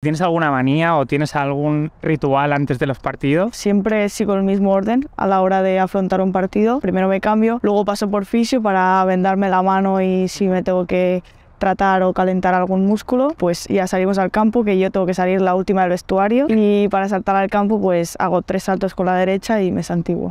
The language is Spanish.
¿Tienes alguna manía o tienes algún ritual antes de los partidos? Siempre sigo el mismo orden a la hora de afrontar un partido. Primero me cambio, luego paso por fisio para vendarme la mano y si me tengo que tratar o calentar algún músculo, pues ya salimos al campo, que yo tengo que salir la última del vestuario y para saltar al campo pues hago tres saltos con la derecha y me santiguo.